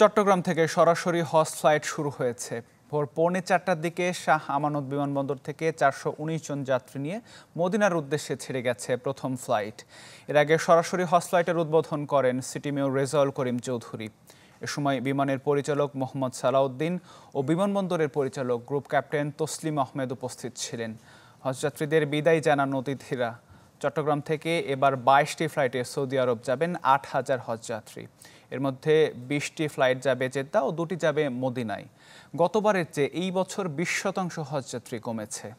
চট্টগ্রাম থেকে সরাসরি হজ ফ্লাইট শুরু হয়েছে ভোর পৌনে চারটার দিকে শাহ আমানত বিমানবন্দর থেকে চারশো জন যাত্রী নিয়ে মদিনার উদ্দেশ্যে ছেড়ে গেছে প্রথম ফ্লাইট এর আগে সরাসরি হজ ফ্লাইটের উদ্বোধন করেন সিটি মেয়র রেজাউল করিম চৌধুরী এ সময় বিমানের পরিচালক মোহাম্মদ সালাউদ্দিন ও বিমানবন্দরের পরিচালক গ্রুপ ক্যাপ্টেন তসলিম আহমেদ উপস্থিত ছিলেন হজযাত্রীদের বিদায় জানান অতিথিরা চট্টগ্রাম থেকে এবার বাইশটি ফ্লাইটে সৌদি আরব যাবেন আট হাজার হজযাত্রী এর মধ্যে বিশটি ফ্লাইট যাবে জেদ্দা ও দুটি যাবে মদিনায় গতবারের চেয়ে এই বছর বিশ শতাংশ হজযাত্রী কমেছে